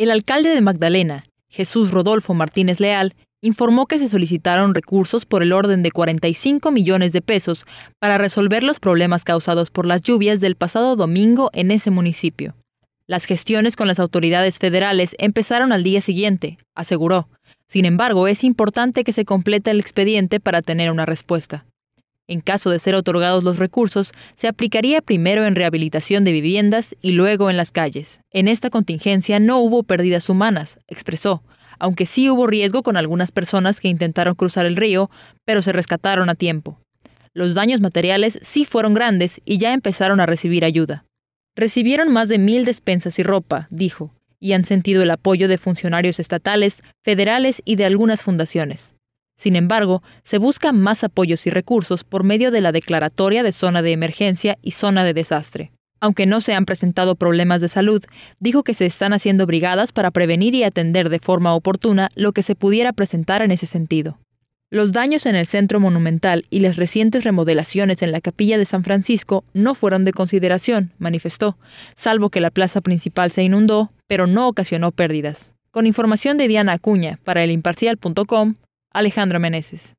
El alcalde de Magdalena, Jesús Rodolfo Martínez Leal, informó que se solicitaron recursos por el orden de 45 millones de pesos para resolver los problemas causados por las lluvias del pasado domingo en ese municipio. Las gestiones con las autoridades federales empezaron al día siguiente, aseguró. Sin embargo, es importante que se complete el expediente para tener una respuesta. En caso de ser otorgados los recursos, se aplicaría primero en rehabilitación de viviendas y luego en las calles. En esta contingencia no hubo pérdidas humanas, expresó, aunque sí hubo riesgo con algunas personas que intentaron cruzar el río, pero se rescataron a tiempo. Los daños materiales sí fueron grandes y ya empezaron a recibir ayuda. Recibieron más de mil despensas y ropa, dijo, y han sentido el apoyo de funcionarios estatales, federales y de algunas fundaciones. Sin embargo, se buscan más apoyos y recursos por medio de la declaratoria de zona de emergencia y zona de desastre. Aunque no se han presentado problemas de salud, dijo que se están haciendo brigadas para prevenir y atender de forma oportuna lo que se pudiera presentar en ese sentido. Los daños en el centro monumental y las recientes remodelaciones en la capilla de San Francisco no fueron de consideración, manifestó, salvo que la plaza principal se inundó, pero no ocasionó pérdidas. Con información de Diana Acuña para elimparcial.com, Alejandro Meneses.